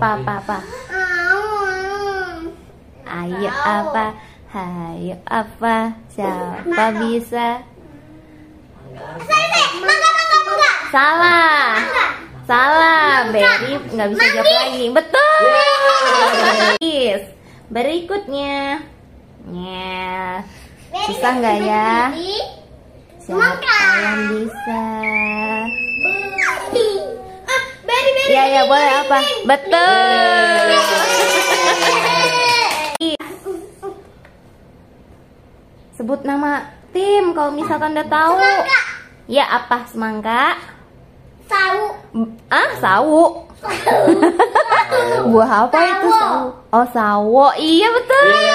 apa apa apa ayo apa ayo apa siapa bisa salah salah Berry nggak bisa jawab lagi betul berikutnya yeah. susah nggak ya siapa yang bisa ya boleh apa? Betul. Sebut nama tim kalau misalkan udah tahu. Semangka. Ya apa semangka? Sawu. Ah sawu. Buah apa itu sawo? Oh sawo, iya betul. Iya.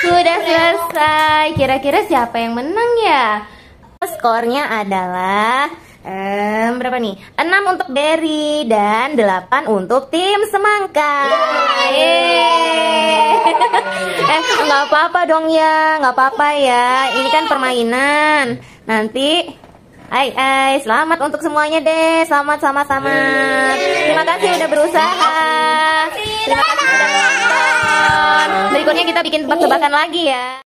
Sudah selesai. Kira-kira siapa yang menang ya? Skornya adalah berapa nih? 6 untuk berry dan 8 untuk tim semangka. Yeay. eh, nggak apa-apa dong ya, nggak apa-apa ya. Ini kan permainan. Nanti Hai hai, selamat untuk semuanya deh. Selamat selamat selamat. Terima kasih udah berusaha. Terima kasih menonton. Berikutnya kita bikin tebak-tebakan lagi ya.